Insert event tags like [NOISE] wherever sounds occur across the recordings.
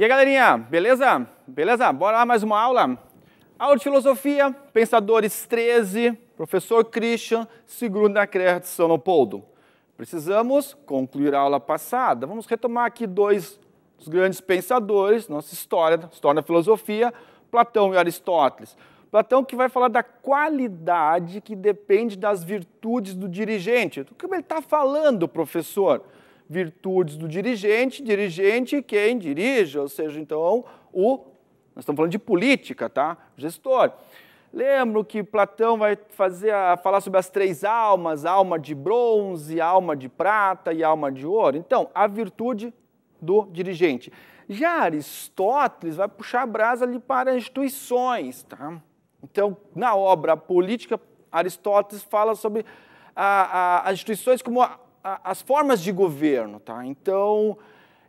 E aí, galerinha, beleza? Beleza? Bora lá mais uma aula? Aula de filosofia, Pensadores 13, professor Christian, segunda criação São Leopoldo. Precisamos concluir a aula passada. Vamos retomar aqui dois dos grandes pensadores, nossa história, história da filosofia, Platão e Aristóteles. Platão que vai falar da qualidade que depende das virtudes do dirigente. Do que ele está falando, professor? virtudes do dirigente, dirigente quem dirige, ou seja, então o nós estamos falando de política, tá? Gestor. Lembro que Platão vai fazer a, falar sobre as três almas, alma de bronze, alma de prata e alma de ouro. Então, a virtude do dirigente. Já Aristóteles vai puxar a brasa ali para instituições, tá? Então, na obra Política, Aristóteles fala sobre as instituições como a, as formas de governo, tá? Então,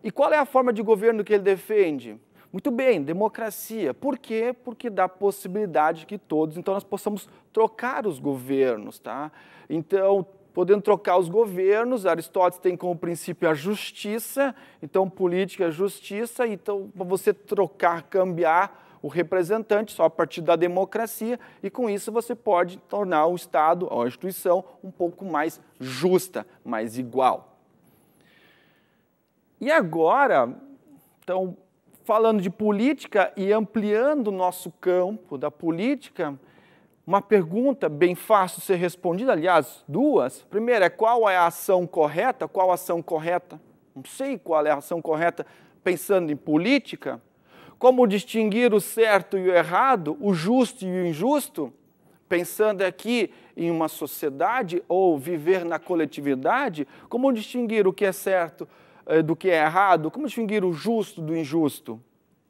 e qual é a forma de governo que ele defende? Muito bem, democracia. Por quê? Porque dá possibilidade que todos, então nós possamos trocar os governos, tá? Então, podendo trocar os governos, Aristóteles tem como princípio a justiça, então política é justiça, então para você trocar, cambiar o representante só a partir da democracia, e com isso você pode tornar o Estado, a instituição, um pouco mais justa, mais igual. E agora, então, falando de política e ampliando o nosso campo da política, uma pergunta bem fácil de ser respondida, aliás, duas. Primeira é qual é a ação correta? Qual a ação correta? Não sei qual é a ação correta pensando em política. Como distinguir o certo e o errado, o justo e o injusto? Pensando aqui em uma sociedade ou viver na coletividade, como distinguir o que é certo eh, do que é errado? Como distinguir o justo do injusto?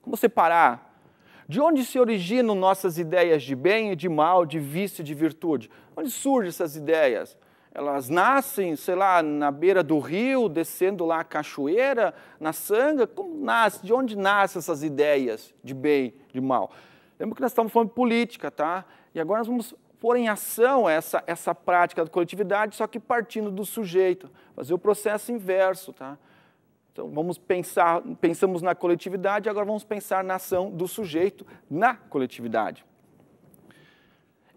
Como separar? De onde se originam nossas ideias de bem e de mal, de vício e de virtude? Onde surgem essas ideias? Elas nascem, sei lá, na beira do rio, descendo lá a cachoeira, na sanga. Como nasce? De onde nascem essas ideias de bem, de mal? Lembra que nós estamos falando de política, tá? E agora nós vamos pôr em ação essa, essa prática da coletividade, só que partindo do sujeito, fazer o processo inverso, tá? Então vamos pensar, pensamos na coletividade, agora vamos pensar na ação do sujeito na coletividade.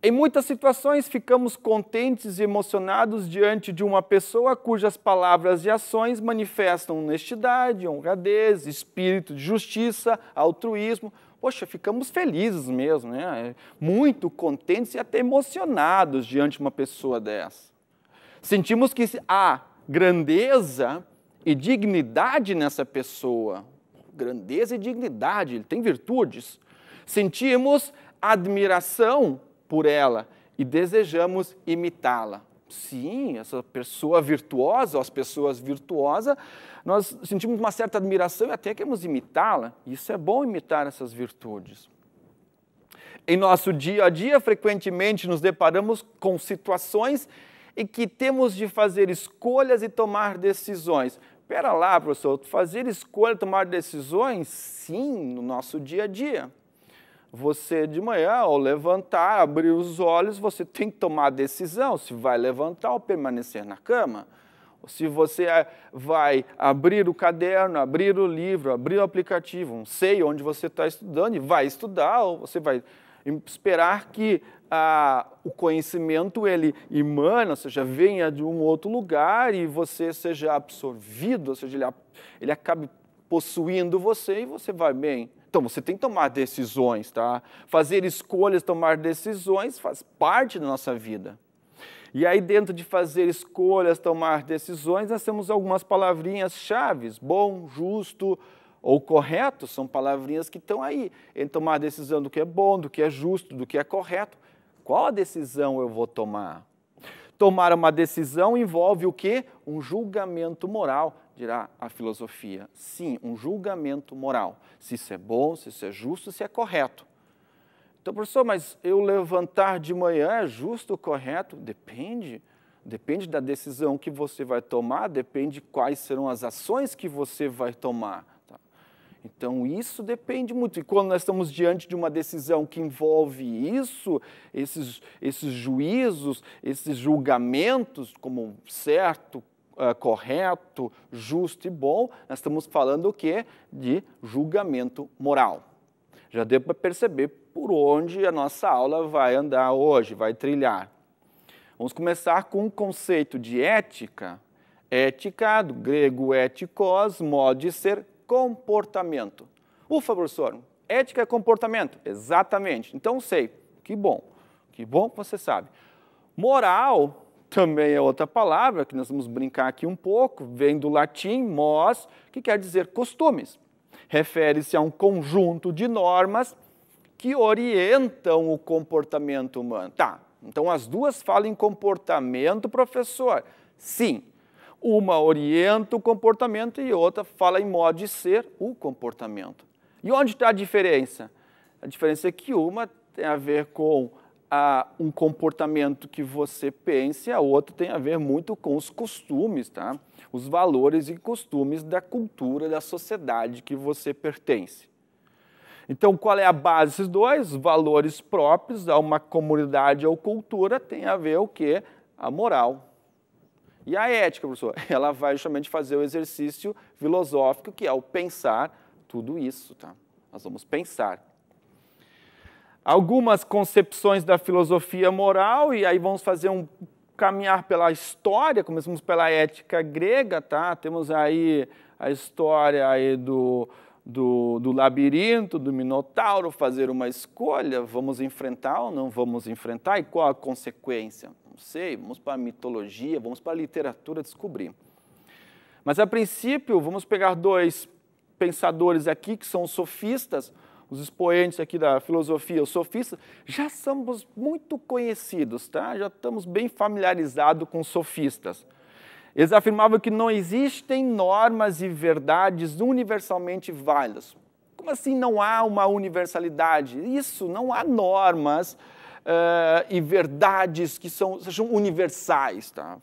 Em muitas situações, ficamos contentes e emocionados diante de uma pessoa cujas palavras e ações manifestam honestidade, honradez, espírito de justiça, altruísmo. Poxa, ficamos felizes mesmo, né? É, muito contentes e até emocionados diante de uma pessoa dessa. Sentimos que há grandeza e dignidade nessa pessoa. Grandeza e dignidade, ele tem virtudes. Sentimos admiração por ela e desejamos imitá-la. Sim, essa pessoa virtuosa, ou as pessoas virtuosas, nós sentimos uma certa admiração e até queremos imitá-la. Isso é bom imitar essas virtudes. Em nosso dia a dia, frequentemente nos deparamos com situações em que temos de fazer escolhas e tomar decisões. Pera lá, professor, fazer escolha, tomar decisões, sim, no nosso dia a dia. Você de manhã, ao levantar, abrir os olhos, você tem que tomar a decisão se vai levantar ou permanecer na cama. Se você eh, vai abrir o caderno, abrir o livro, abrir o aplicativo, não sei onde você está estudando, e vai estudar, ou você vai esperar que ah, o conhecimento ele emana, ou seja, venha de um outro lugar e você seja absorvido, ou seja, ele, ele acabe possuindo você e você vai bem. Então você tem que tomar decisões, tá? Fazer escolhas, tomar decisões faz parte da nossa vida. E aí, dentro de fazer escolhas, tomar decisões, nós temos algumas palavrinhas chaves: bom, justo ou correto, são palavrinhas que estão aí. Em tomar decisão do que é bom, do que é justo, do que é correto. Qual a decisão eu vou tomar? Tomar uma decisão envolve o quê? Um julgamento moral dirá a filosofia. Sim, um julgamento moral. Se isso é bom, se isso é justo, se é correto. Então, professor, mas eu levantar de manhã é justo, correto? Depende. Depende da decisão que você vai tomar, depende quais serão as ações que você vai tomar. Tá? Então, isso depende muito. E quando nós estamos diante de uma decisão que envolve isso, esses, esses juízos, esses julgamentos como certo, eh, correto, justo e bom, nós estamos falando o quê? De julgamento moral. Já deu para perceber por onde a nossa aula vai andar hoje, vai trilhar. Vamos começar com o um conceito de ética. Ética, do grego éticos, modo de ser, comportamento. Ufa, professor, ética é comportamento. Exatamente. Então sei. Que bom. Que bom que você sabe. Moral também é outra palavra que nós vamos brincar aqui um pouco, vem do latim mos, que quer dizer costumes. Refere-se a um conjunto de normas que orientam o comportamento humano. Tá, então as duas falam em comportamento, professor. Sim, uma orienta o comportamento e outra fala em modo de ser o comportamento. E onde está a diferença? A diferença é que uma tem a ver com a um comportamento que você pense, a outro tem a ver muito com os costumes, tá? Os valores e costumes da cultura, da sociedade que você pertence. Então, qual é a base desses dois? Valores próprios a uma comunidade ou cultura tem a ver o que? A moral. E a ética, professor? [LAUGHS] Ela vai justamente fazer o exercício filosófico, que é o pensar tudo isso, tá? Nós vamos pensar algumas concepções da filosofia moral, e aí vamos fazer um caminhar pela história, começamos pela ética grega, tá? Temos aí a história aí do, do, do, labirinto, do minotauro, fazer uma escolha, vamos enfrentar ou não vamos enfrentar, e qual a consequência? Não sei, vamos para a mitologia, vamos para a literatura descobrir. Mas a princípio, vamos pegar dois pensadores aqui que são sofistas, os expoentes aqui da filosofia, os sofistas, já somos muito conhecidos, tá? já estamos bem familiarizados com sofistas. Eles afirmavam que não existem normas e verdades universalmente válidas. Como assim não há uma universalidade? Isso, não há normas uh, e verdades que são, sejam universais, tá?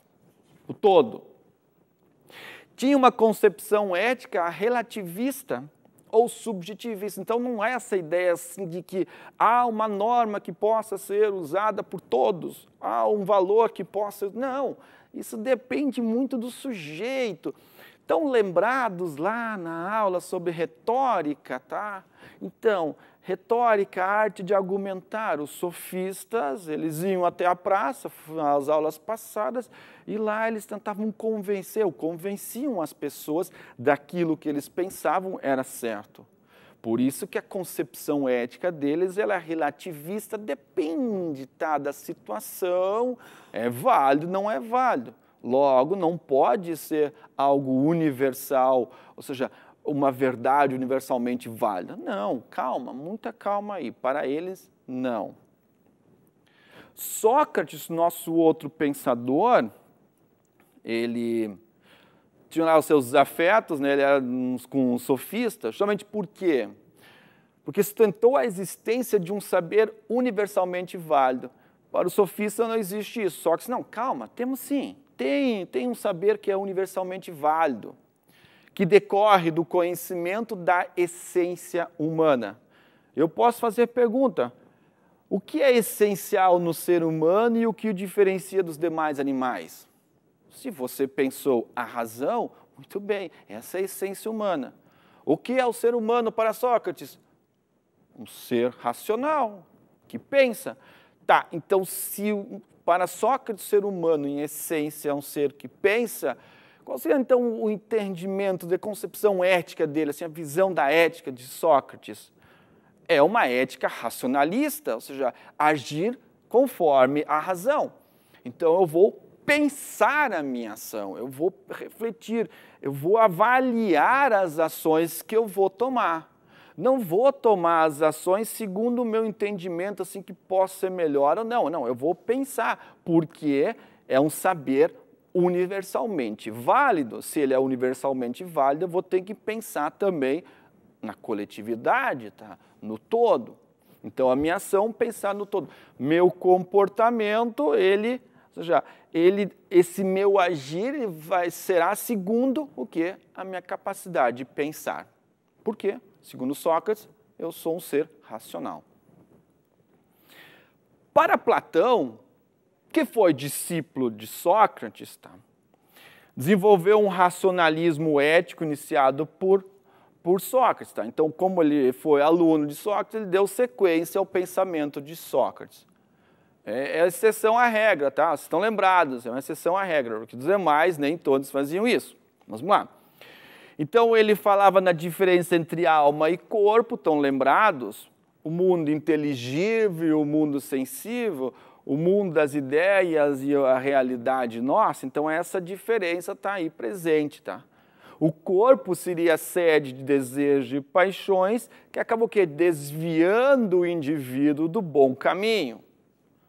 o todo. Tinha uma concepção ética relativista ou subjetivista. Então, não é essa ideia assim, de que há uma norma que possa ser usada por todos, há um valor que possa. Não, isso depende muito do sujeito. Estão lembrados lá na aula sobre retórica, tá? Então, retórica, a arte de argumentar. Os sofistas, eles iam até a praça, nas aulas passadas, e lá eles tentavam convencer, ou convenciam as pessoas daquilo que eles pensavam era certo. Por isso que a concepção ética deles ela é relativista, depende tá, da situação, é válido, não é válido. Logo, não pode ser algo universal, ou seja, uma verdade universalmente válida. Não, calma, muita calma aí. Para eles, não. Sócrates, nosso outro pensador, ele tinha lá os seus afetos, né? ele era uns, com um sofista, justamente por quê? Porque sustentou a existência de um saber universalmente válido. Para o sofista não existe isso. Sócrates, não, calma, temos sim. Tem, tem um saber que é universalmente válido que decorre do conhecimento da essência humana. Eu posso fazer pergunta: o que é essencial no ser humano e o que o diferencia dos demais animais? Se você pensou a razão, muito bem, essa é a essência humana. O que é o ser humano para Sócrates? Um ser racional, que pensa. Tá, então se para Sócrates, ser humano em essência é um ser que pensa, qual seria então o entendimento da concepção ética dele, assim, a visão da ética de Sócrates? É uma ética racionalista, ou seja, agir conforme a razão. Então eu vou pensar a minha ação, eu vou refletir, eu vou avaliar as ações que eu vou tomar. Não vou tomar as ações segundo o meu entendimento, assim que possa ser melhor ou não. Não, eu vou pensar, porque é um saber universalmente válido. Se ele é universalmente válido, eu vou ter que pensar também na coletividade, tá? no todo. Então, a minha ação, pensar no todo. Meu comportamento, ele, ou seja, ele, esse meu agir ele vai, será segundo o que? A minha capacidade de pensar. Por quê? Segundo Sócrates, eu sou um ser racional. Para Platão, que foi discípulo de Sócrates, tá? desenvolveu um racionalismo ético iniciado por, por Sócrates. Tá? Então, como ele foi aluno de Sócrates, ele deu sequência ao pensamento de Sócrates. É, é exceção à regra, tá? Vocês estão lembrados, é uma exceção à regra, porque dos demais nem todos faziam isso. vamos lá. Então ele falava na diferença entre alma e corpo, estão lembrados? O mundo inteligível, o mundo sensível, o mundo das ideias e a realidade nossa, então essa diferença está aí presente, tá? O corpo seria sede de desejos e paixões que acabam que Desviando o indivíduo do bom caminho.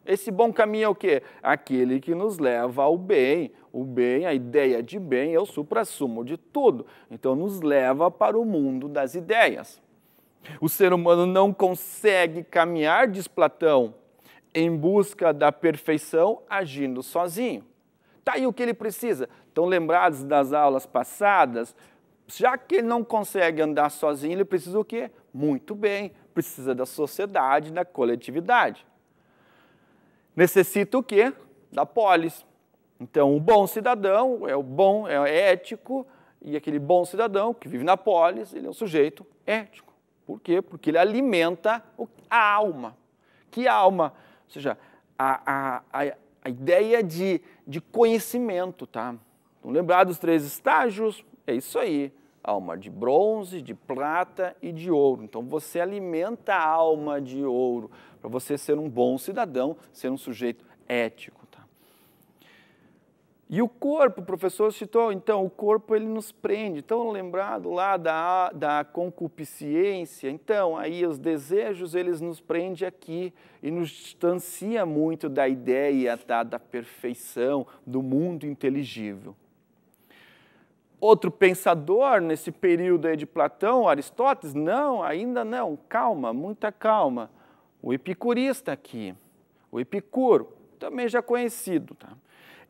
Esse bom caminho é o quê? Aquele que nos leva ao bem. O bem, a ideia de bem, é o suprassumo de tudo. Então, nos leva para o mundo das ideias. O ser humano não consegue caminhar, diz Platão, em busca da perfeição agindo sozinho. Está aí o que ele precisa. Estão lembrados das aulas passadas? Já que ele não consegue andar sozinho, ele precisa o quê? Muito bem, precisa da sociedade, da coletividade. Necessita o quê? Da polis. Então, o bom cidadão é o bom, é ético, e aquele bom cidadão que vive na polis, ele é um sujeito ético. Por quê? Porque ele alimenta a alma. Que alma? Ou seja, a, a, a, a ideia de, de conhecimento, tá? Então, lembrar dos três estágios? É isso aí. Alma de bronze, de prata e de ouro. Então você alimenta a alma de ouro para você ser um bom cidadão, ser um sujeito ético. E o corpo, o professor citou, então, o corpo ele nos prende. Então, lembrado lá da, da concupiscência, então, aí os desejos, eles nos prende aqui e nos distancia muito da ideia tá, da perfeição, do mundo inteligível. Outro pensador nesse período aí de Platão, Aristóteles, não, ainda não, calma, muita calma. O epicurista aqui, o Epicuro, também já conhecido, tá?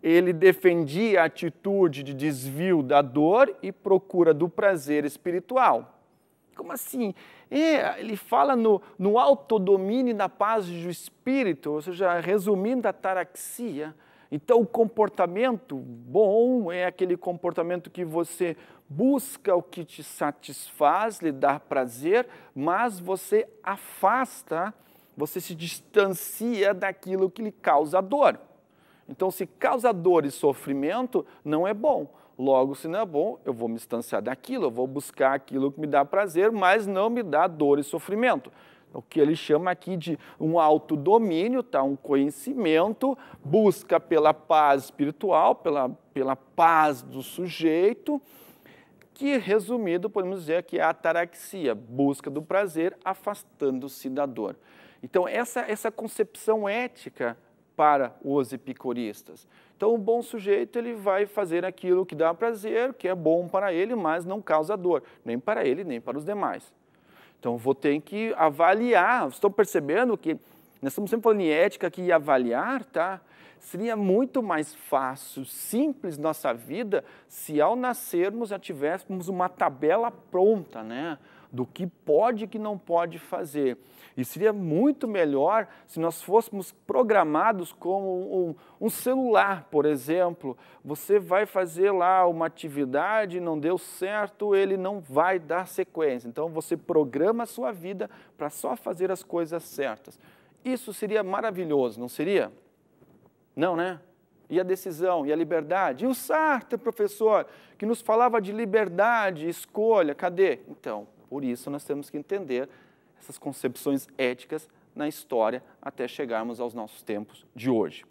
ele defendia a atitude de desvio da dor e procura do prazer espiritual. Como assim? É, ele fala no, no autodomínio da paz do espírito, ou seja, resumindo a taraxia. Então, o comportamento bom é aquele comportamento que você busca o que te satisfaz, lhe dá prazer, mas você afasta, você se distancia daquilo que lhe causa dor. Então, se causa dor e sofrimento, não é bom. Logo, se não é bom, eu vou me distanciar daquilo, eu vou buscar aquilo que me dá prazer, mas não me dá dor e sofrimento. É o que ele chama aqui de um autodomínio, tá? um conhecimento, busca pela paz espiritual, pela, pela paz do sujeito, que resumido podemos dizer que é a ataraxia, busca do prazer, afastando-se da dor. Então, essa, essa concepção ética para os epicuristas. Então, o bom sujeito ele vai fazer aquilo que dá prazer, que é bom para ele, mas não causa dor, nem para ele, nem para os demais. Então, vou ter que avaliar. Estou percebendo que nós estamos sempre falando em ética aqui e avaliar, tá? Seria muito mais fácil, simples nossa vida se ao nascermos já tivéssemos uma tabela pronta, né? Do que pode e que não pode fazer. E seria muito melhor se nós fôssemos programados como um, um celular, por exemplo. Você vai fazer lá uma atividade, não deu certo, ele não vai dar sequência. Então você programa a sua vida para só fazer as coisas certas. Isso seria maravilhoso, não seria? Não, né? e a decisão e a liberdade. E o Sartre, professor, que nos falava de liberdade, escolha, cadê? Então, por isso nós temos que entender essas concepções éticas na história até chegarmos aos nossos tempos de hoje.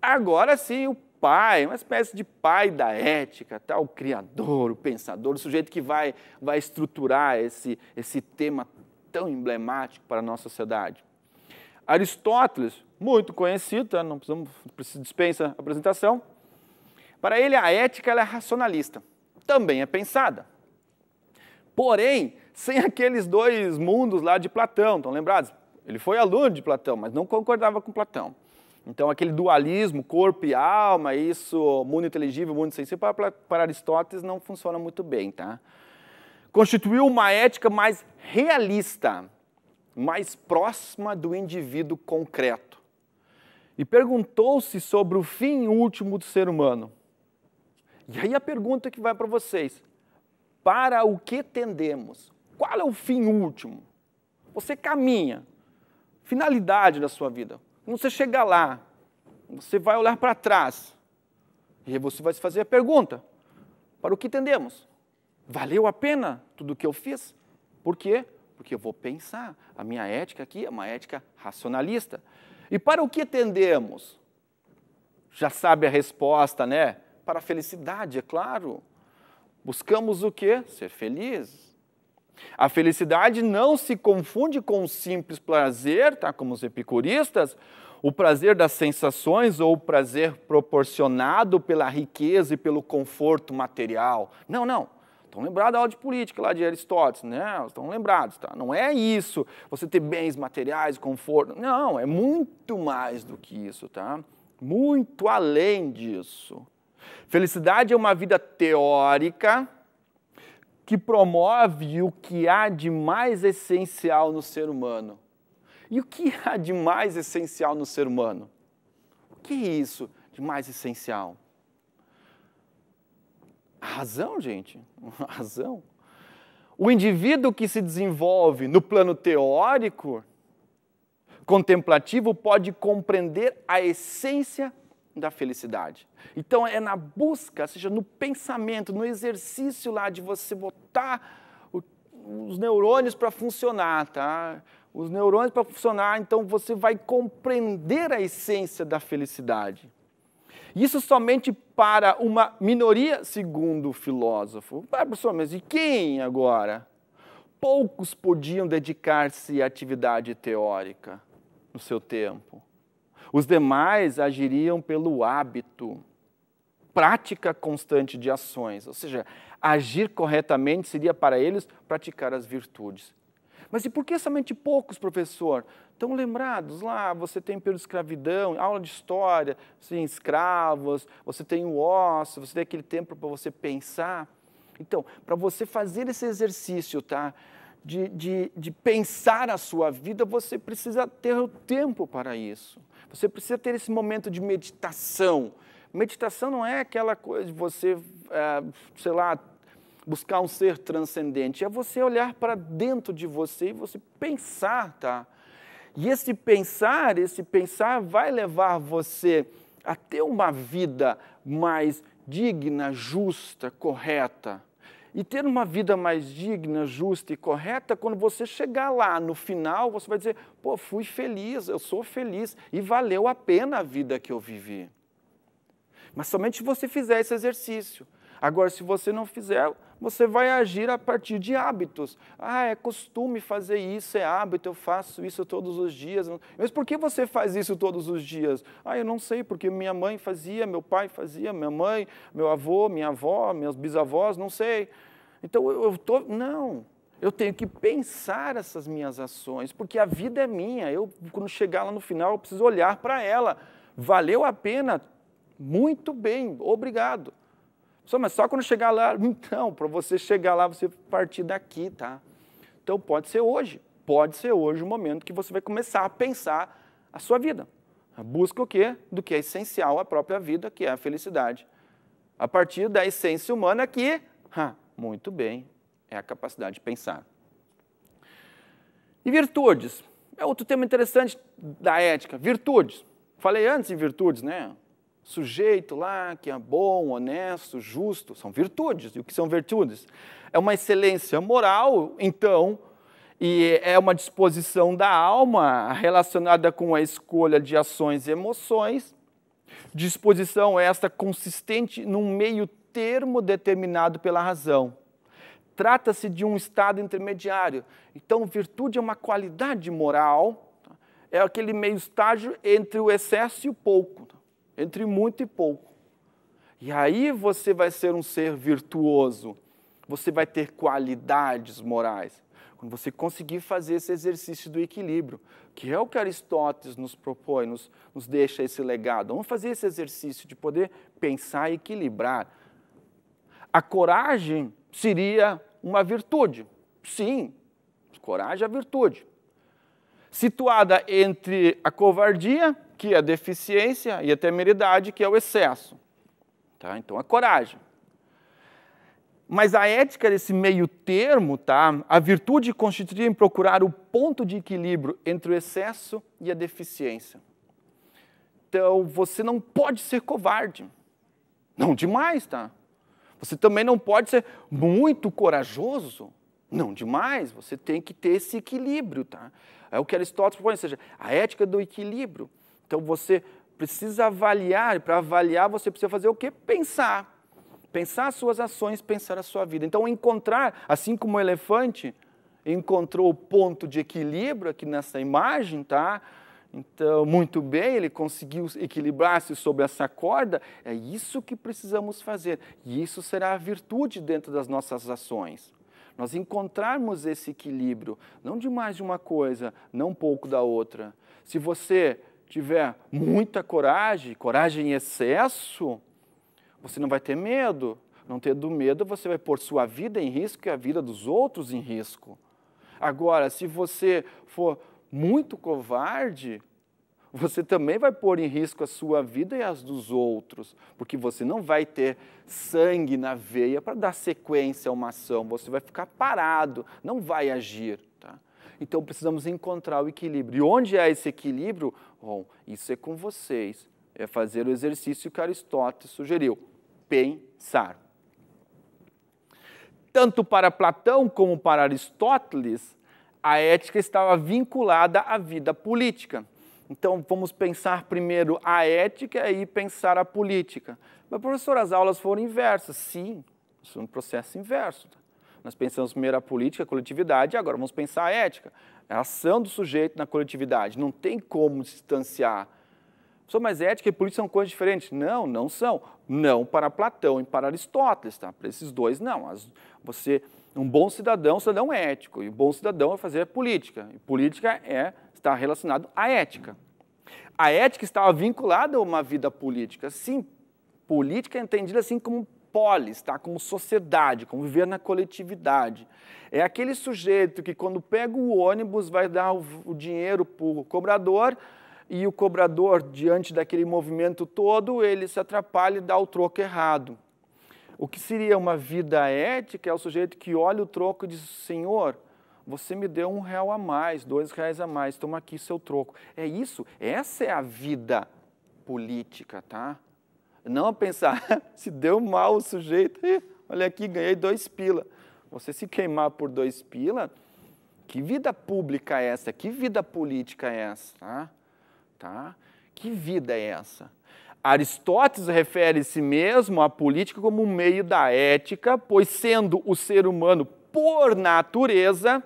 Agora sim, o pai, uma espécie de pai da ética, tá? o criador, o pensador, o sujeito que vai, vai estruturar esse, esse tema tão emblemático para a nossa sociedade. Aristóteles, muito conhecido, tá? não precisamos, dispensa a apresentação, para ele a ética é racionalista, também é pensada. Porém, sem aqueles dois mundos lá de Platão, estão lembrados? Ele foi aluno de Platão, mas não concordava com Platão. Então, aquele dualismo, corpo e alma, isso, mundo inteligível, mundo sensível, para, para Aristóteles não funciona muito bem, tá? Constituiu uma ética mais realista, mais próxima do indivíduo concreto. E perguntou-se sobre o fim último do ser humano. E aí a pergunta que vai para vocês: para o que tendemos? Qual é o fim último? Você caminha. Finalidade da sua vida. Quando você chegar lá, você vai olhar para trás e você vai se fazer a pergunta: para o que tendemos? Valeu a pena tudo o que eu fiz? Por quê? Porque eu vou pensar. A minha ética aqui é uma ética racionalista. E para o que tendemos? Já sabe a resposta, né? Para a felicidade, é claro. Buscamos o quê? Ser feliz. A felicidade não se confunde com o simples prazer, tá? Como os epicuristas, o prazer das sensações ou o prazer proporcionado pela riqueza e pelo conforto material. Não, não. Estão lembrados da aula de política lá de Aristóteles, né? Estão lembrados, tá? Não é isso, você ter bens materiais, conforto. Não, é muito mais do que isso, tá? Muito além disso. Felicidade é uma vida teórica que promove o que há de mais essencial no ser humano. E o que há de mais essencial no ser humano? O que é isso de mais essencial? A razão, gente, [LAUGHS] a razão. O indivíduo que se desenvolve no plano teórico, contemplativo, pode compreender a essência da felicidade. Então é na busca, ou seja, no pensamento, no exercício lá de você botar o, os neurônios para funcionar, tá? Os neurônios para funcionar, então você vai compreender a essência da felicidade. Isso somente para uma minoria, segundo o filósofo. Ah, professor, mas e quem agora? Poucos podiam dedicar-se à atividade teórica no seu tempo. Os demais agiriam pelo hábito, prática constante de ações, ou seja, agir corretamente seria para eles praticar as virtudes. Mas e por que somente poucos, professor? Estão lembrados lá, você tem período de escravidão, aula de história, você tem escravos, você tem o osso, você tem aquele tempo para você pensar. Então, para você fazer esse exercício, tá? de, de, de pensar a sua vida, você precisa ter o tempo para isso. Você precisa ter esse momento de meditação. Meditação não é aquela coisa de você, é, sei lá, buscar um ser transcendente. É você olhar para dentro de você e você pensar, tá? E esse pensar, esse pensar vai levar você a ter uma vida mais digna, justa, correta e ter uma vida mais digna, justa e correta, quando você chegar lá no final, você vai dizer: pô, fui feliz, eu sou feliz e valeu a pena a vida que eu vivi. Mas somente se você fizer esse exercício. Agora, se você não fizer, você vai agir a partir de hábitos. Ah, é costume fazer isso, é hábito, eu faço isso todos os dias. Mas por que você faz isso todos os dias? Ah, eu não sei, porque minha mãe fazia, meu pai fazia, minha mãe, meu avô, minha avó, meus bisavós, não sei. Então eu estou. Não. Eu tenho que pensar essas minhas ações, porque a vida é minha. Eu, quando chegar lá no final, eu preciso olhar para ela. Valeu a pena? Muito bem, obrigado. Só, mas só quando chegar lá, [LAUGHS] então, para você chegar lá, você partir daqui, tá? Então pode ser hoje, pode ser hoje o momento que você vai começar a pensar a sua vida. Busca o quê? Do que é essencial à própria vida, que é a felicidade. A partir da essência humana que, ha, muito bem, é a capacidade de pensar. E virtudes? É outro tema interessante da ética. Virtudes. Falei antes em virtudes, né? sujeito lá que é bom, honesto, justo, são virtudes. E o que são virtudes? É uma excelência moral, então, e é uma disposição da alma relacionada com a escolha de ações e emoções. Disposição esta consistente num meio termo determinado pela razão. Trata-se de um estado intermediário. Então, virtude é uma qualidade moral, tá? é aquele meio estágio entre o excesso e o pouco. Tá? entre muito e pouco. E aí você vai ser um ser virtuoso, você vai ter qualidades morais. Quando você conseguir fazer esse exercício do equilíbrio, que é o que Aristóteles nos propõe, nos, nos deixa esse legado. Vamos fazer esse exercício de poder pensar e equilibrar. A coragem seria uma virtude. Sim, coragem é virtude situada entre a covardia, que é a deficiência, e a temeridade, que é o excesso. Tá? Então, a coragem. Mas a ética desse meio termo, tá? a virtude constitui em procurar o ponto de equilíbrio entre o excesso e a deficiência. Então, você não pode ser covarde. Não demais, tá? Você também não pode ser muito corajoso. Não demais, você tem que ter esse equilíbrio, tá? É o que Aristóteles propõe, ou seja, a ética do equilíbrio. Então você precisa avaliar, e para avaliar você precisa fazer o quê? Pensar. Pensar as suas ações, pensar a sua vida. Então encontrar, assim como o elefante encontrou o ponto de equilíbrio aqui nessa imagem, tá? Então, muito bem, ele conseguiu equilibrar-se sobre essa corda. É isso que precisamos fazer. E isso será a virtude dentro das nossas ações. Nós encontrarmos esse equilíbrio, não de mais de uma coisa, não pouco da outra. Se você tiver muita coragem, coragem em excesso, você não vai ter medo. Não tendo medo, você vai pôr sua vida em risco e a vida dos outros em risco. Agora, se você for muito covarde, você também vai pôr em risco a sua vida e as dos outros, porque você não vai ter sangue na veia para dar sequência a uma ação, você vai ficar parado, não vai agir. Tá? Então precisamos encontrar o equilíbrio. E onde é esse equilíbrio? Bom, isso é com vocês. É fazer o exercício que Aristóteles sugeriu: pensar. Tanto para Platão como para Aristóteles, a ética estava vinculada à vida política. Então, vamos pensar primeiro a ética e pensar a política. Mas, professor, as aulas foram inversas. Sim, isso é um processo inverso. Nós pensamos primeiro a política, a coletividade, e agora vamos pensar a ética. É a ação do sujeito na coletividade. Não tem como distanciar. Professor, mas ética e política são coisas diferentes? Não, não são. Não para Platão e para Aristóteles, tá? Para esses dois, não. As, você, um bom cidadão, um cidadão ético. E um bom cidadão é fazer política. E política é está relacionado à ética. A ética estava vinculada a uma vida política. Sim, política é entendida assim como polis, tá? como sociedade, como viver na coletividade. É aquele sujeito que, quando pega o ônibus, vai dar o, dinheiro para o cobrador e o cobrador, diante daquele movimento todo, ele se atrapalha e dá o troco errado. O que seria uma vida ética é o sujeito que olha o troco e diz: Senhor, você me deu um real a mais, dois reais a mais, toma aqui seu troco. É isso, essa é a vida política, tá? Não pensar, [LAUGHS] se deu mal o sujeito, olha aqui, ganhei dois pila. Você se queimar por dois pila, que vida pública é essa? Que vida política é essa? Tá? tá? Que vida é essa? Aristóteles refere-se mesmo à política como um meio da ética, pois sendo o ser humano por natureza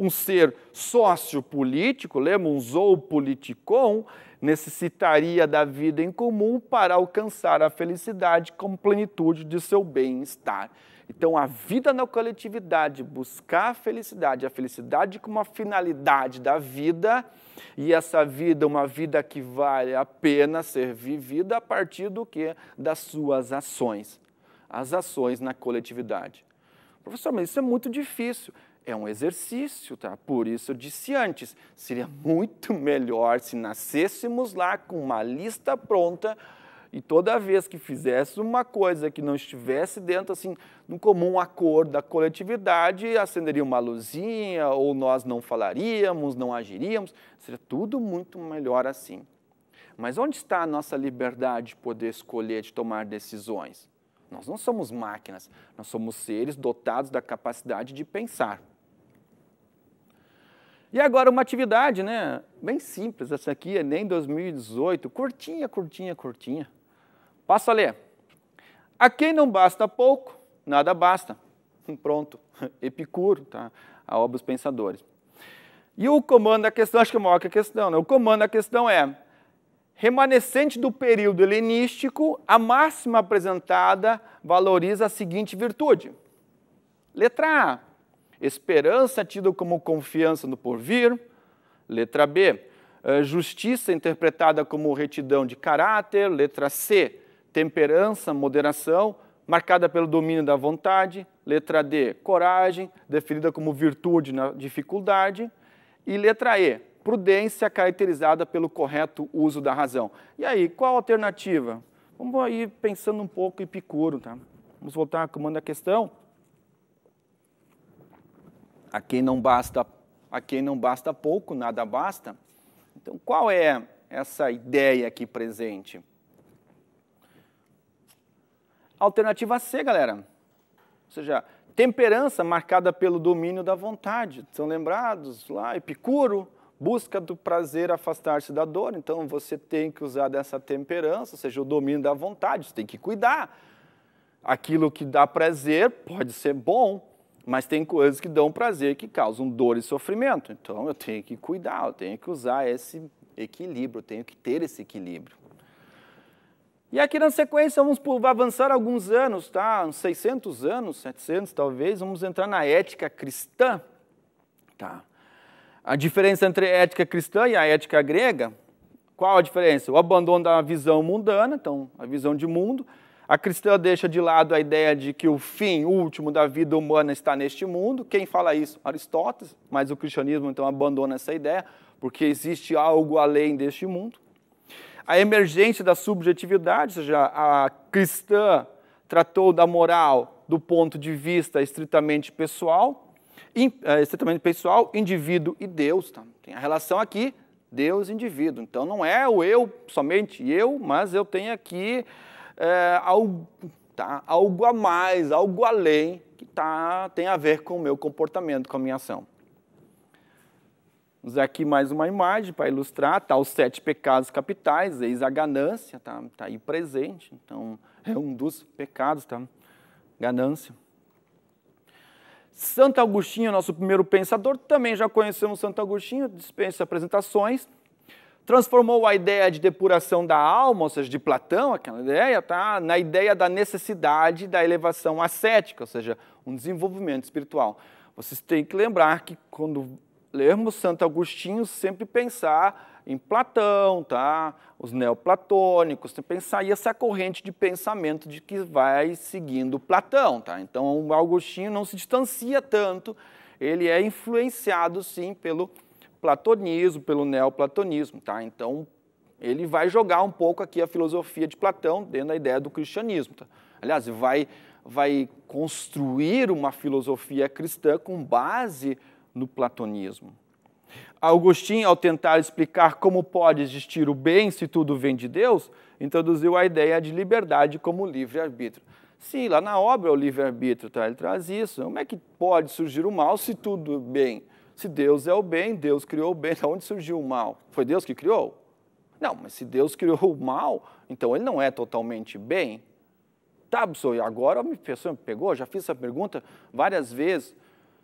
um ser sociopolítico, lemos um zoopoliticon, necessitaria da vida em comum para alcançar a felicidade com plenitude de seu bem-estar. Então, a vida na coletividade, buscar a felicidade, a felicidade como a finalidade da vida, e essa vida, uma vida que vale a pena ser vivida a partir do que? Das suas ações. As ações na coletividade. Professor, mas isso é muito difícil é um exercício, tá? Por isso eu disse antes, seria [LAUGHS] muito melhor se nascêssemos lá com uma lista pronta e toda vez que fizesse uma coisa que não estivesse dentro, assim, no comum acordo da coletividade, acenderia uma luzinha, ou nós não falaríamos, não agiríamos, seria tudo muito melhor assim. Mas onde está a nossa liberdade de poder escolher, de tomar decisões? Nós não somos máquinas, nós somos seres dotados da capacidade de pensar. E agora uma atividade, né? Bem simples, essa aqui é nem 2018, curtinha, curtinha, curtinha. Passa a ler. A quem não basta pouco, nada basta. [LAUGHS] Pronto, [LAUGHS] Epicuro, tá? A obra dos pensadores. E o comando da questão, acho que é maior que a questão, né? O comando da questão é remanescente do período helenístico, a máxima apresentada valoriza a seguinte virtude. Letra A, Esperança tida como confiança no porvir. Letra B. Eh, justiça interpretada como retidão de caráter. Letra C. Temperança, moderação, marcada pelo domínio da vontade. Letra D. Coragem, definida como virtude na dificuldade. E letra E. Prudência, caracterizada pelo correto uso da razão. E aí, qual a alternativa? Vamos aí pensando um pouco Epicuro, tá? Vamos voltar ao comando da questão a quem não basta, a quem não basta pouco, nada basta. Então, qual é essa ideia aqui presente? Alternativa C, galera. Ou seja, temperança marcada pelo domínio da vontade. São lembrados lá, Epicuro, busca do prazer afastar-se da dor. Então você tem que usar dessa temperança, ou seja, o domínio da vontade, você tem que cuidar. Aquilo que dá prazer pode ser bom, mas tem coisas que dão prazer, que causam dor e sofrimento. Então eu tenho que cuidar, eu tenho que usar esse equilíbrio, eu tenho que ter esse equilíbrio. E aqui na sequência vamos avançar alguns anos, tá? Uns 600 anos, 700 talvez, vamos entrar na ética cristã, tá? A diferença entre a ética cristã e a ética grega, qual a diferença? O abandono da visão mundana, então a visão de mundo, a cristã deixa de lado a ideia de que o fim último da vida humana está neste mundo. Quem fala isso? Aristóteles, mas o cristianismo então abandona essa ideia, porque existe algo além deste mundo. A emergência da subjetividade, ou seja, a cristã tratou da moral do ponto de vista estritamente pessoal, eh, estritamente pessoal, indivíduo e Deus. Tá? Tem a relação aqui, Deus indivíduo. Então não é o eu, somente eu, mas eu tenho aqui é, algo, tá? algo a mais, algo além que tá, tem a ver com o meu comportamento, com a minha ação. Vamos aqui mais uma imagem para ilustrar, tá? Os sete pecados capitais, eis a ganância, tá? tá aí presente, então é um dos pecados, tá? Ganância. Santo Agostinho, nosso primeiro pensador, também já conhecemos Santo Agostinho, dispensa apresentações transformou a ideia de depuração da alma, ou seja, de Platão, aquela ideia, tá, na ideia da necessidade da elevação ascética, ou seja, um desenvolvimento espiritual. Vocês têm que lembrar que quando lermos Santo Agostinho, sempre pensar em Platão, tá? os neoplatônicos, pensar e essa corrente de pensamento de que vai seguindo Platão. Tá? Então, Agostinho não se distancia tanto, ele é influenciado, sim, pelo platonismo, pelo neoplatonismo. Tá? Então, ele vai jogar um pouco aqui a filosofia de Platão dentro da ideia do cristianismo. Tá? Aliás, vai, vai construir uma filosofia cristã com base no platonismo. Agostinho, ao tentar explicar como pode existir o bem se tudo vem de Deus, introduziu a ideia de liberdade como livre-arbítrio. Sim, lá na obra é o livre-arbítrio, tá? ele traz isso. Como é que pode surgir o mal se tudo bem? Se Deus é o bem, Deus criou o bem, [LAUGHS] de onde surgiu o mal? Foi Deus que criou? Não, mas se Deus criou o mal, então ele não é totalmente bem. Tá, professor, e agora a pessoa me pegou, já fiz essa pergunta várias vezes.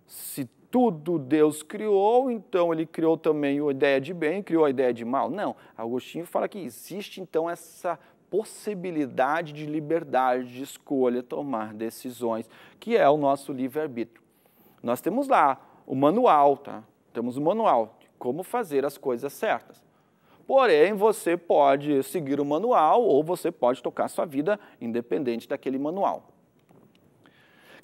Se tudo Deus criou, então ele criou também a ideia de bem, criou a ideia de mal. Não, Agostinho fala que existe então essa possibilidade de liberdade de escolha, tomar decisões, que é o nosso livre-arbítrio. Nós temos lá o manual, tá? Temos o manual de como fazer as coisas certas. Porém, você pode seguir o manual ou você pode tocar sua vida independente daquele manual.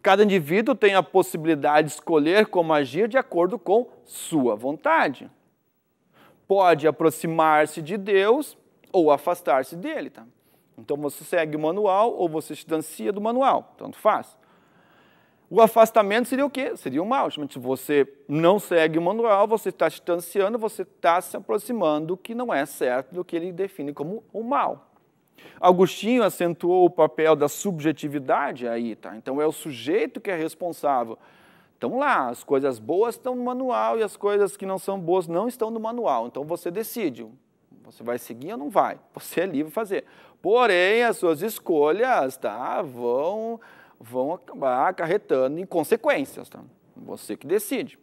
Cada indivíduo tem a possibilidade de escolher como agir de acordo com sua vontade. Pode aproximar-se de Deus ou afastar-se dele. Tá? Então você segue o manual ou você se distancia do manual, tanto faz. O afastamento seria o quê? Seria o mal. Se você não segue o manual, você está distanciando, você está se aproximando do que não é certo, do que ele define como o mal. Agostinho acentuou o papel da subjetividade aí, tá? Então é o sujeito que é responsável. Então lá, as coisas boas estão no manual e as coisas que não são boas não estão no manual. Então você decide, você vai seguir ou não vai. Você é livre fazer. Porém, as suas escolhas, tá? Vão vão acabar acarretando em consequências. Tá? Você que decide.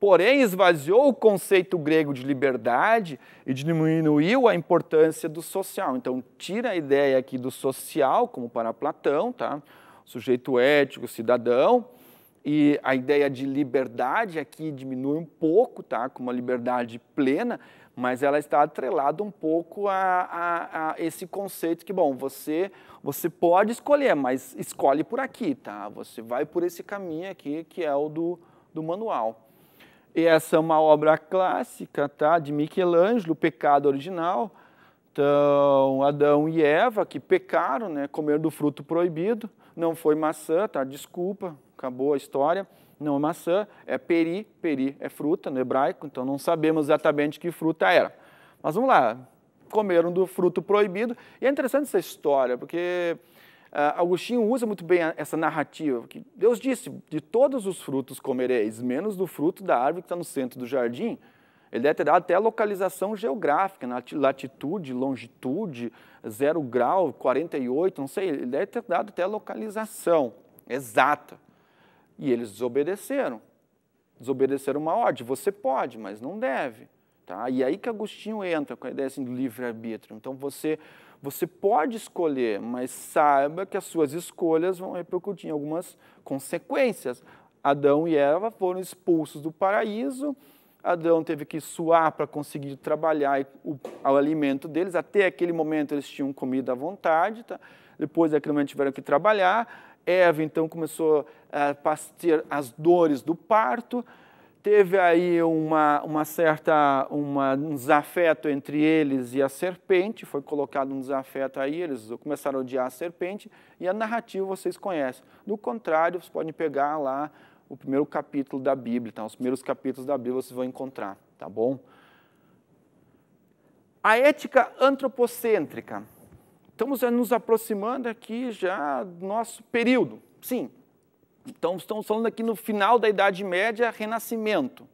Porém, esvaziou o conceito grego de liberdade e diminuiu a importância do social. Então, tira a ideia aqui do social, como para Platão, tá? sujeito ético, cidadão, e a ideia de liberdade aqui diminui um pouco, tá? com uma liberdade plena, mas ela está atrelada um pouco a, a, a, esse conceito que, bom, você, você pode escolher, mas escolhe por aqui, tá? Você vai por esse caminho aqui, que é o do, do manual. E essa é uma obra clássica, tá? De Michelangelo, o pecado original. Então, Adão e Eva, que pecaram, né? Comeram do fruto proibido. Não foi maçã, tá? Desculpa, acabou a história não é maçã, é peri, peri é fruta no hebraico, então não sabemos exatamente que fruta era. Mas vamos lá, comeram do fruto proibido. E é interessante essa história, porque uh, Agostinho usa muito bem essa narrativa, que Deus disse, de todos os frutos comereis, menos do fruto da árvore que está no centro do jardim. Ele deve ter dado até a localização geográfica, na latitude, longitude, zero grau, 48, não sei, ele deve ter dado até a localização exata. E eles desobedeceram. Desobedeceram uma ordem. Você pode, mas não deve. Tá? E aí que Agostinho entra com a ideia assim, do livre-arbítrio. Então você, você pode escolher, mas saiba que as suas escolhas vão repercutir em algumas consequências. Adão e Eva foram expulsos do paraíso. Adão teve que suar para conseguir trabalhar o, o, alimento deles. Até aquele momento eles tinham comida à vontade. Tá? Depois daquele momento tiveram que trabalhar. Eva então começou a ter as dores do parto, teve aí uma, uma certa uma, um desafeto entre eles e a serpente, foi colocado um desafeto aí, eles começaram a odiar a serpente, e a narrativa vocês conhecem. Do contrário, vocês podem pegar lá o primeiro capítulo da Bíblia, tá? os primeiros capítulos da Bíblia vocês vão encontrar, tá bom? A ética antropocêntrica Estamos eh, nos aproximando aqui já do nosso período. Sim, então estamos falando aqui no final da Idade Média, Renascimento,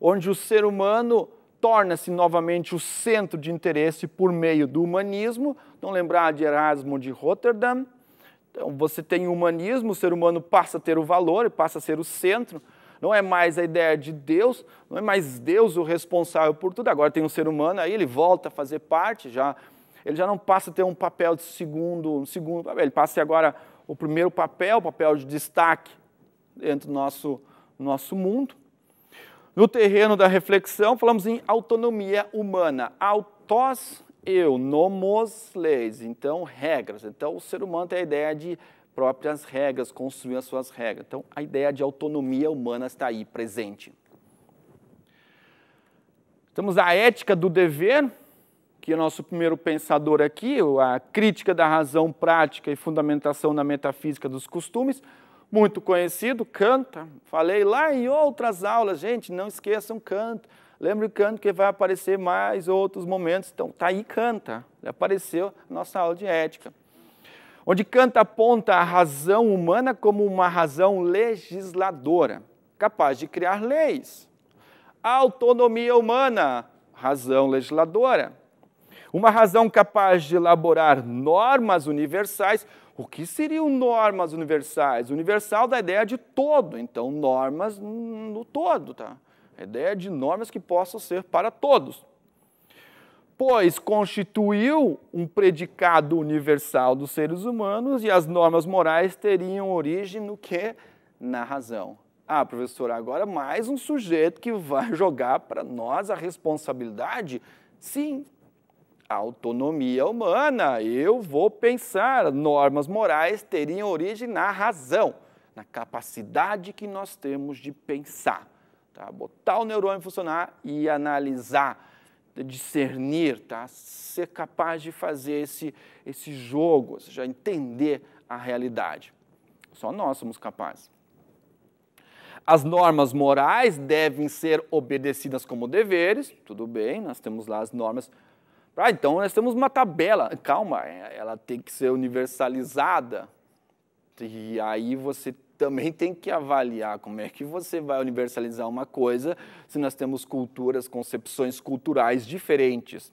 onde o ser humano torna-se novamente o centro de interesse por meio do humanismo. Não lembrar de Erasmo de Rotterdam. Então você tem o humanismo, o ser humano passa a ter o valor e passa a ser o centro não é mais a ideia de Deus, não é mais Deus o responsável por tudo. Agora tem um ser humano aí, ele volta a fazer parte, já ele já não passa a ter um papel de segundo, um segundo papel. Ah, ele passa a agora o primeiro papel, o papel de destaque dentro do nosso, nosso mundo. No terreno da reflexão, falamos em autonomia humana. Autos, eu, nomos, leis. Então, regras. Então, o ser humano tem a ideia de próprias regras, construir as suas regras. Então, a ideia de autonomia humana está aí presente. Temos a ética do dever, que o nosso primeiro pensador aqui, a crítica da razão prática e fundamentação na metafísica dos costumes, muito conhecido, canta. Falei lá em outras aulas, gente, não esqueçam canto. Lembre canto que vai aparecer mais outros momentos. Então, tá aí canta. Apareceu nossa aula de ética. Onde canta aponta a razão humana como uma razão legisladora, capaz de criar leis. A autonomia humana, razão legisladora uma razão capaz de elaborar normas universais. O que seriam normas universais? Universal da ideia de todo, então normas no todo, tá? A ideia de normas que possam ser para todos. Pois constituiu um predicado universal dos seres humanos e as normas morais teriam origem no que? Na razão. Ah, professor, agora mais um sujeito que vai [LAUGHS] jogar para nós a responsabilidade? Sim, autonomia humana. Eu vou pensar. Normas morais teriam origem na razão, na capacidade que nós temos de pensar. Tá? Botar o neurônio funcionar e analisar, discernir, tá? ser capaz de fazer esse, esse jogo, ou seja, entender a realidade. Só nós somos capazes. As normas morais devem ser obedecidas como deveres, tudo bem, nós temos lá as normas morais ah, então nós temos uma tabela. Calma, é, ela tem que ser universalizada. E aí você também tem que avaliar como é que você vai universalizar uma coisa se nós temos culturas, concepções culturais diferentes.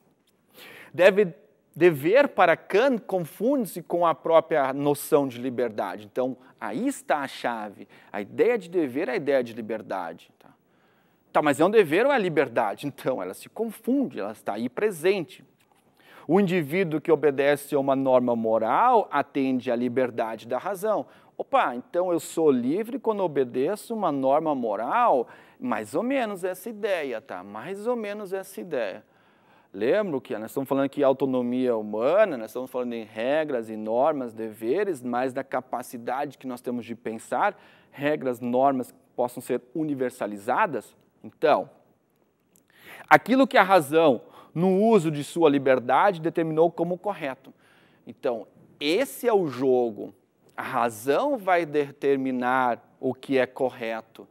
Deve dever para Kant confunde-se com a própria noção de liberdade. Então, aí está a chave. A ideia de dever é a ideia de liberdade. Tá, tá mas é um dever ou é liberdade? [LAUGHS] Então, ela se confunde, ela está aí presente. O indivíduo que obedece a uma norma moral atende à liberdade da razão. Opa, então eu sou livre quando obedeço uma norma moral? Mais ou menos essa ideia, tá? Mais ou menos essa ideia. Lembro que nós estamos falando aqui autonomia humana, nós estamos falando em regras e normas, deveres, mas da capacidade que nós temos de pensar, regras, normas que possam ser universalizadas. Então, aquilo que a razão no uso de sua liberdade, determinou como correto. Então, esse é o jogo. A razão vai determinar o que é correto.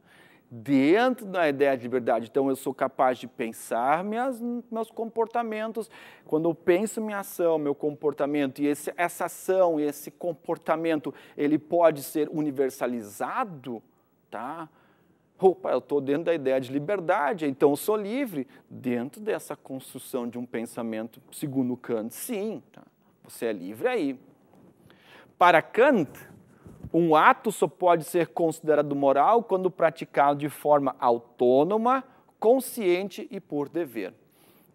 Dentro da ideia de liberdade, então eu sou capaz de pensar minhas, meus comportamentos. Quando eu penso minha ação, meu comportamento, e esse, essa ação, esse comportamento, ele pode ser universalizado, tá? Opa, eu estou dentro da ideia de liberdade, então eu sou livre. Dentro dessa construção de um pensamento, segundo Kant, sim, tá? você é livre aí. Para Kant, um ato só pode ser considerado moral quando praticado de forma autônoma, consciente e por dever.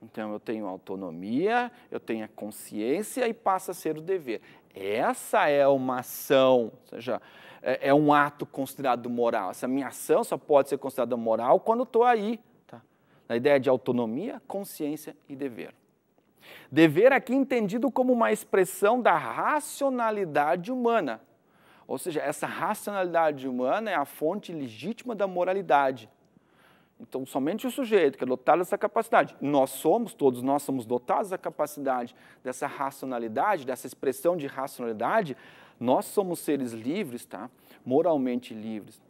Então eu tenho autonomia, eu tenho a consciência e passa a ser o dever. Essa é uma ação, ou seja, é, é um ato considerado moral. Essa minha ação só pode ser considerada moral quando estou aí. Tá? Na ideia de autonomia, consciência e dever. Dever é aqui entendido como uma expressão da racionalidade humana. Ou seja, essa racionalidade humana é a fonte legítima da moralidade. Então, somente o sujeito que é dotado dessa capacidade, nós somos, todos nós somos dotados da capacidade dessa racionalidade, dessa expressão de racionalidade, nós somos seres livres, tá? moralmente livres.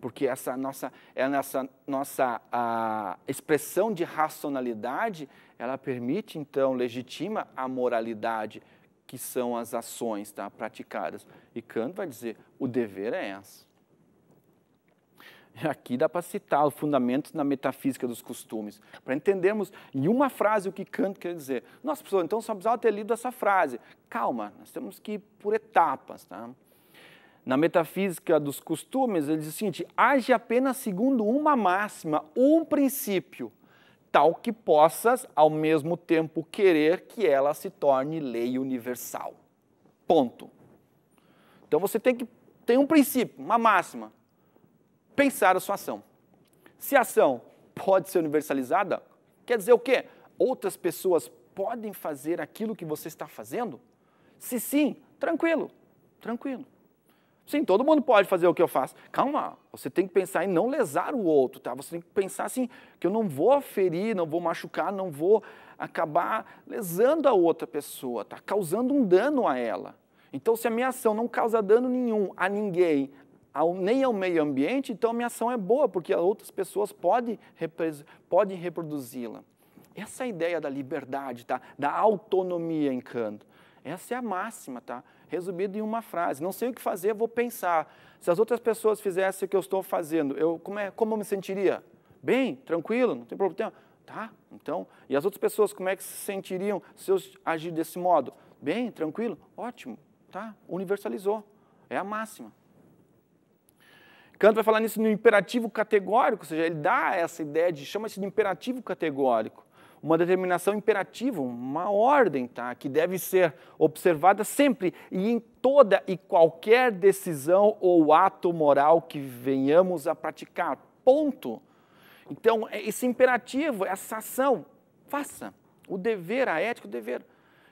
Porque essa nossa, é nossa, nossa a expressão de racionalidade, ela permite, então, legitima a moralidade, que são as ações tá? praticadas. E Kant vai dizer, o dever é essa. [LAUGHS] Aqui dá para citar os fundamentos na metafísica dos costumes, para entendermos em uma frase o que Kant quer dizer. Nossa, pessoal, então só precisava ter lido essa frase. Calma, nós temos que ir por etapas. Tá? Na metafísica dos costumes, ele diz o seguinte: age apenas segundo uma máxima, um princípio, tal que possas, ao mesmo tempo, querer que ela se torne lei universal. Ponto. Então você tem que tem um princípio, uma máxima pensar a sua ação. Se a ação pode ser universalizada, quer dizer o quê? Outras pessoas podem fazer aquilo que você está fazendo? Se sim, tranquilo, tranquilo. Sim, todo mundo pode fazer o que eu faço. Calma, você tem que pensar em não lesar o outro, tá? Você tem que pensar assim, que eu não vou ferir, não vou machucar, não vou acabar lesando a outra pessoa, tá? Causando um dano a ela. Então, se a minha ação não causa dano nenhum a ninguém, ao, nem ao meio ambiente, então a minha ação é boa, porque outras pessoas podem, podem reproduzi-la. Essa é a ideia da liberdade, tá? da autonomia em canto. Essa é a máxima, tá? Resumido em uma frase. Não sei o que fazer, vou pensar. Se as outras pessoas fizessem o que eu estou fazendo, eu, como, é, como eu me sentiria? Bem, tranquilo, não tem problema. Tá? Então, e as outras pessoas como é que se sentiriam se eu agir desse modo? Bem, tranquilo, ótimo, tá? Universalizou. É a máxima. Kant vai falar nisso no imperativo categórico, ou seja, ele dá essa ideia de, chama-se de imperativo categórico, uma determinação imperativa, uma ordem, tá? que deve ser observada sempre e em toda e qualquer decisão ou ato moral que venhamos a praticar. Ponto. Então, é esse imperativo, essa ação, faça. O dever, a ética, o dever.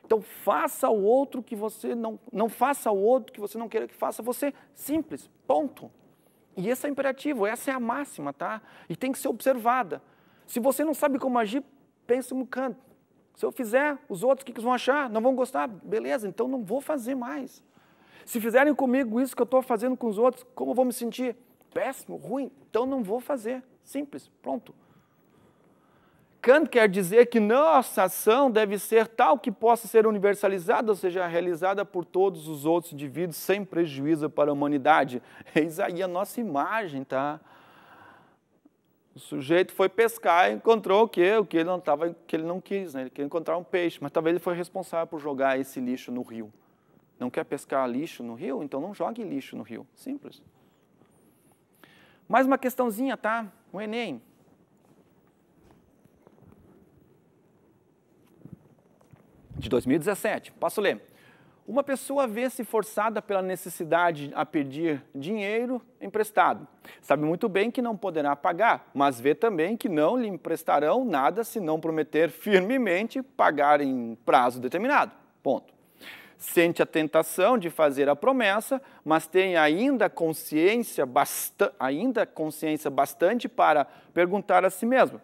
Então faça ao outro que você não, não faça ao outro que você não queira que faça você. Simples, ponto. E esse é imperativo, essa é a máxima, tá? E tem que ser observada. Se você não sabe como agir, pense no canto. Se eu fizer, os outros, o que, eles vão achar? Não vão gostar? Beleza, então não vou fazer mais. Se fizerem comigo isso que eu estou fazendo com os outros, como eu vou me sentir? Péssimo, ruim, então não vou fazer. Simples, pronto. Kant quer dizer que nossa ação deve ser tal que possa ser universalizada, ou seja, realizada por todos os outros indivíduos sem prejuízo para a humanidade. Eis é aí a nossa imagem, tá? O sujeito foi pescar e encontrou o quê? O que ele não tava, que ele não quis, né? Ele queria encontrar um peixe, mas talvez ele foi responsável por jogar esse lixo no rio. Não quer pescar lixo no rio? Então não jogue lixo no rio. Simples. Mais uma questãozinha, tá? O Enem. de 2017. Posso ler. Uma pessoa vê-se forçada pela necessidade a pedir dinheiro emprestado. Sabe muito bem que não poderá pagar, mas vê também que não lhe emprestarão nada se não prometer firmemente pagar em prazo determinado. Ponto. Sente a tentação de fazer a promessa, mas tem ainda consciência, ainda consciência bastante para perguntar a si mesmo: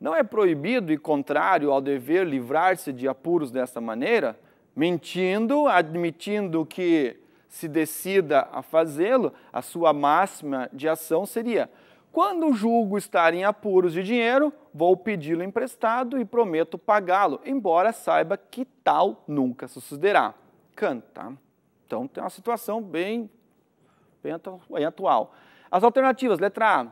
não é proibido e contrário ao dever livrar-se de apuros dessa maneira, mentindo, admitindo que se decida a fazê-lo, a sua máxima de ação seria: quando julgo estar em apuros de dinheiro, vou pedi-lo emprestado e prometo pagá-lo, embora saiba que tal nunca sucederá. Canta. Então tem uma situação bem, bem atual. As alternativas, letra A.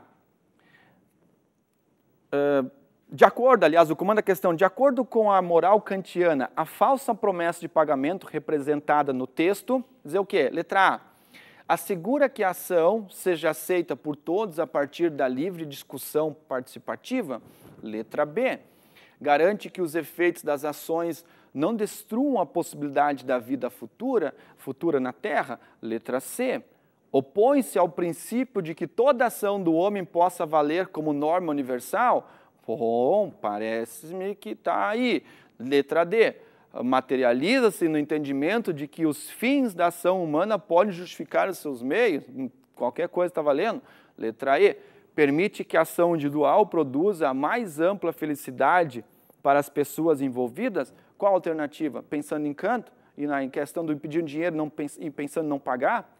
Uh, de acordo, aliás, o comando da questão, de acordo com a moral kantiana, a falsa promessa de pagamento representada no texto, dizer o quê? Letra A, assegura que a ação seja aceita por todos a partir da livre discussão participativa. Letra B, garante que os efeitos das ações não destruam a possibilidade da vida futura, futura na Terra. Letra C, opõe-se ao princípio de que toda ação do homem possa valer como norma universal Bom, parece-me que está aí. Letra D. Materializa-se no entendimento de que os fins da ação humana podem justificar os seus meios. Hum, qualquer coisa está valendo. Letra E. Permite que a ação individual produza a mais ampla felicidade para as pessoas envolvidas. Qual a alternativa? Pensando em canto e na questão do pedir dinheiro não, e pensando em não pagar?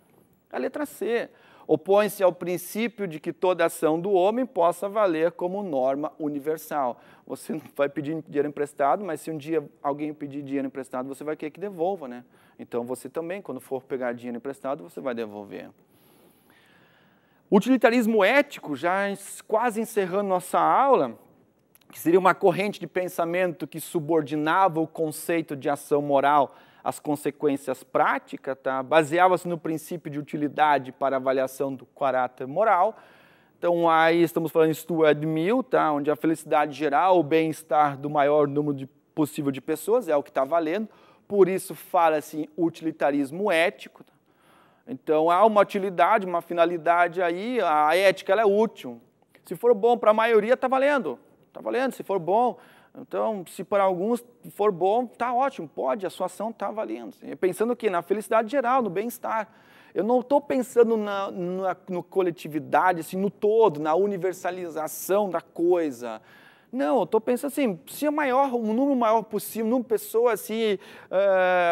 A letra C. Opõe-se ao princípio de que toda ação do homem possa valer como norma universal. Você não vai pedir dinheiro emprestado, mas se um dia alguém pedir dinheiro emprestado, você vai querer que devolva, né? Então você também, quando for pegar dinheiro emprestado, você vai devolver. Utilitarismo ético, já quase encerrando nossa aula, que seria uma corrente de pensamento que subordinava o conceito de ação moral as consequências práticas, tá? baseava-se no princípio de utilidade para avaliação do caráter moral. Então, aí estamos falando em Stuart Mill, tá? onde a felicidade geral, o bem-estar do maior número de, possível de pessoas, é o que está valendo. Por isso, fala-se em utilitarismo ético. Tá? Então, há uma utilidade, uma finalidade aí, a ética é útil. Se for bom para a maioria, está valendo. Está valendo, se for bom. Então, se para alguns for bom, tá ótimo, pode, a sua ação está valendo. Pensando que na felicidade geral, no bem-estar. Eu não estou pensando na, na, no coletividade, assim, no todo, na universalização da coisa. Não, eu estou pensando assim, se é maior, um número maior possível, número de pessoas, assim,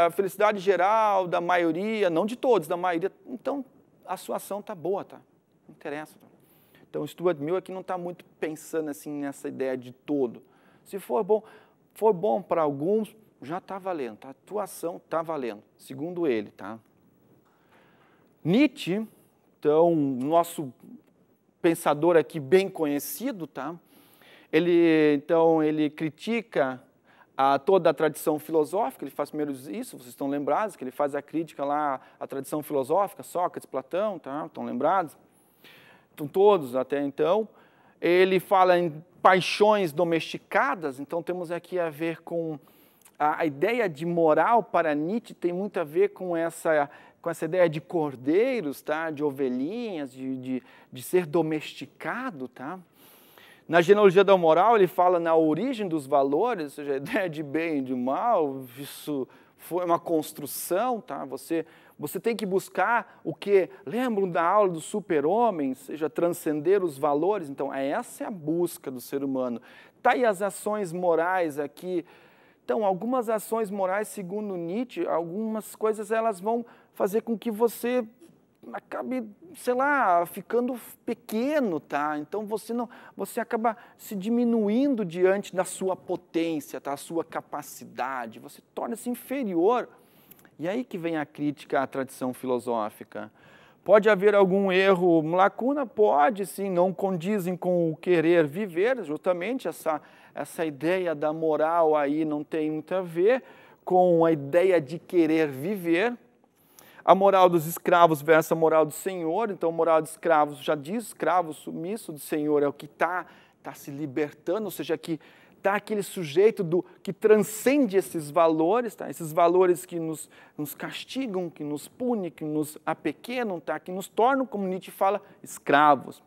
a felicidade geral da maioria, não de todos, da maioria, então a sua ação está boa, tá? Não interessa. Então, o Stuart Mill aqui não está muito pensando assim nessa ideia de todo. Se for bom, for bom para alguns, já está valendo, tá? a tua ação está valendo, segundo ele. Tá? Nietzsche, então, nosso pensador aqui bem conhecido, tá? ele, então, ele critica a toda a tradição filosófica, ele faz primeiro isso, vocês estão lembrados, que ele faz a crítica lá à tradição filosófica, Sócrates, Platão, tá? estão lembrados? Estão todos até então ele fala em paixões domesticadas, então temos aqui a ver com a, ideia de moral para Nietzsche tem muito a ver com essa, com essa ideia de cordeiros, tá? de ovelhinhas, de, de, de ser domesticado. Tá? Na genealogia da moral, ele fala na origem dos valores, ou seja, a ideia de bem e de mal, isso foi uma construção, tá? você você tem que buscar o que? Lembram da aula do super-homem? Seja, transcender os valores? Então, é essa é a busca do ser humano. Tá aí as ações morais aqui. Então, algumas ações morais, segundo Nietzsche, algumas coisas elas vão fazer com que você acabe, sei lá, ficando pequeno, tá? Então você não, você acaba se diminuindo diante da sua potência, tá? A sua capacidade, você torna-se inferior e aí que vem a crítica à tradição filosófica. Pode haver algum erro, lacuna? Pode sim, não condizem com o querer viver, justamente essa, essa ideia da moral aí não tem muito a ver com a ideia de querer viver. A moral dos escravos versus a moral do senhor, então a moral dos escravos já diz, escravo sumiço do senhor é o que está tá se libertando, ou seja, que está aquele sujeito do que transcende esses valores, tá? esses valores que nos, nos castigam, que nos punem, que nos apequenam, tá? que nos tornam, como Nietzsche fala, escravos.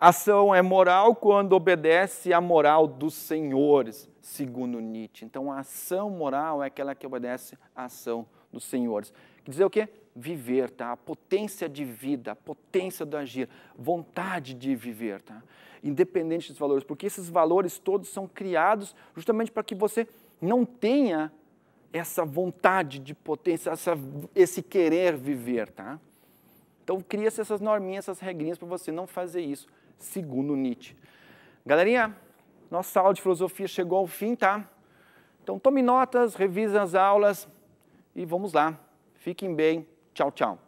Ação é moral quando obedece à moral dos senhores, segundo Nietzsche. Então, a ação moral é aquela que obedece à ação dos senhores. Quer dizer o quê? Viver, tá? A potência de vida, a potência do agir, vontade de viver, tá? independente dos valores, porque esses valores todos são criados justamente para que você não tenha essa vontade de potência, essa, esse querer viver, tá? Então cria-se essas norminhas, essas regrinhas para você não fazer isso, segundo Nietzsche. Galerinha, nossa aula de filosofia chegou ao fim, tá? Então tome notas, revise as aulas e vamos lá. Fiquem bem. Tchau, tchau.